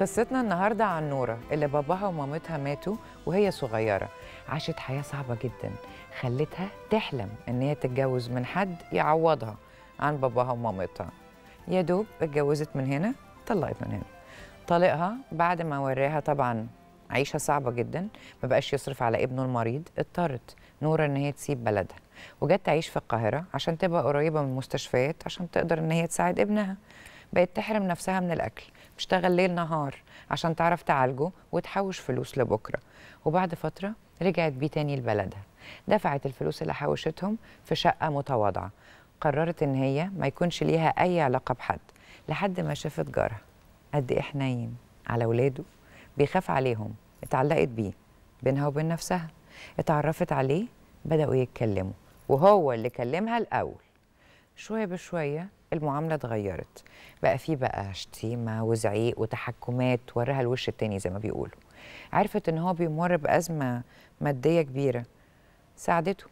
قصتنا النهارده عن نوره اللي باباها ومامتها ماتوا وهي صغيره عاشت حياه صعبه جدا خلتها تحلم ان هي تتجوز من حد يعوضها عن باباها ومامتها يا دوب اتجوزت من هنا طلقت من هنا طلقها بعد ما وراها طبعا عيشه صعبه جدا ما بقاش يصرف على ابنه المريض اضطرت نوره ان هي تسيب بلدها وجت تعيش في القاهره عشان تبقى قريبه من المستشفيات عشان تقدر ان هي تساعد ابنها بقت تحرم نفسها من الأكل بتشتغل ليل نهار عشان تعرف تعالجه وتحوش فلوس لبكرة وبعد فترة رجعت بيه تاني لبلدها دفعت الفلوس اللي حوشتهم في شقة متواضعة قررت إن هي ما يكونش ليها أي علاقة بحد لحد ما شافت جارها قد إيه حنين على ولاده بيخاف عليهم اتعلقت بيه بينها وبين نفسها اتعرفت عليه بدأوا يتكلموا وهو اللي كلمها الأول شوية بشوية المعاملة اتغيرت بقى في بقى شتيمة وزعيق وتحكمات وراها الوش التاني زي ما بيقولوا عرفت ان هو بيمر بأزمة مادية كبيرة ساعدته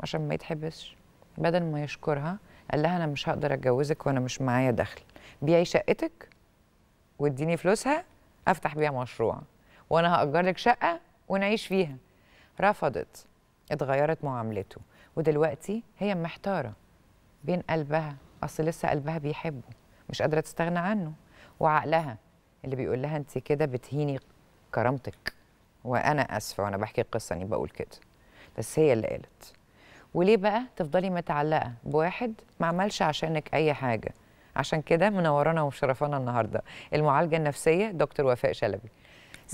عشان ما يتحبسش بدل ما يشكرها قال لها انا مش هقدر اتجوزك وانا مش معايا دخل بيعي شقتك واديني فلوسها افتح بيها مشروع وانا هاجر لك شقه ونعيش فيها رفضت اتغيرت معاملته ودلوقتي هي محتاره بين قلبها اصل لسه قلبها بيحبه مش قادره تستغنى عنه وعقلها اللي بيقول لها انت كده بتهيني كرامتك وانا اسفه وانا بحكي القصه اني بقول كده بس هي اللي قالت وليه بقى تفضلي متعلقه بواحد ما عملش عشانك اي حاجه عشان كده منورانا ومشرفانا النهارده المعالجه النفسيه دكتور وفاء شلبي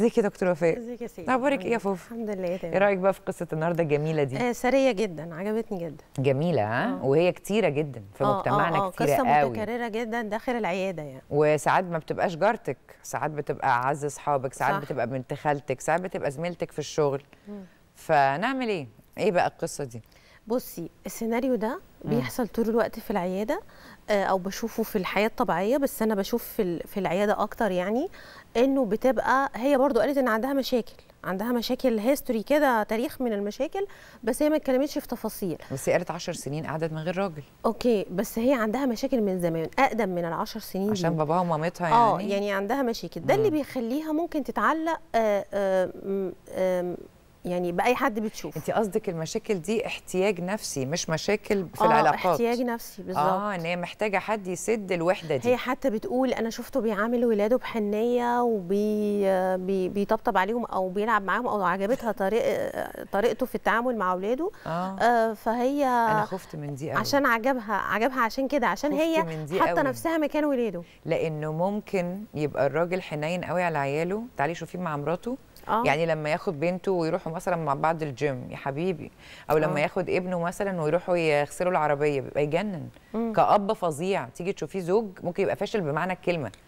ازيك يا دكتور وفاء ازيك يا سيدي اخبارك ايه يا فوف الحمد لله تمام ايه رايك بقى في قصه النهارده الجميله دي آه سريه جدا عجبتني جدا جميله ها آه. وهي كتيره جدا في آه مجتمعنا آه آه كتيره قوي قصه متكرره جدا داخل العياده يعني وساعات ما بتبقاش جارتك ساعات بتبقى اعز اصحابك ساعات بتبقى بنت خالتك ساعات بتبقى زميلتك في الشغل م. فنعمل ايه ايه بقى القصه دي بصي السيناريو ده بيحصل طول الوقت في العياده آه، او بشوفه في الحياه الطبيعيه بس انا بشوف في في العياده اكتر يعني انه بتبقى هي برضو قالت ان عندها مشاكل عندها مشاكل هيستوري كده تاريخ من المشاكل بس هي ما اتكلمتش في تفاصيل بس هي قالت 10 سنين قعدت من غير راجل اوكي بس هي عندها مشاكل من زمان اقدم من ال 10 سنين عشان دي. باباها ومامتها آه، يعني اه يعني عندها مشاكل ده اللي بيخليها ممكن تتعلق آآ آه، آآ آآ يعني باي حد بتشوف انت قصدك المشاكل دي احتياج نفسي مش مشاكل في آه العلاقات احتياج نفسي بالظبط اه ان هي محتاجه حد يسد الوحده دي هي حتى بتقول انا شفته بيعامل ولاده بحنيه وبيطبطب وبي... عليهم او بيلعب معاهم او عجبتها طريق طريقته في التعامل مع اولاده آه. آه فهي انا خفت من دي قوي عشان عجبها عجبها عشان كده عشان هي حاطه نفسها مكان ولاده لانه ممكن يبقى الراجل حنين قوي على عياله تعالي شوفيه مع مراته آه. يعني لما ياخد بنته ويروحوا مثلا مع بعض الجيم يا حبيبي او لما آه. ياخد ابنه مثلا ويروحوا يغسلوا العربيه بيبقى يجنن كاب فظيع تيجي تشوفيه زوج ممكن يبقى فاشل بمعنى الكلمه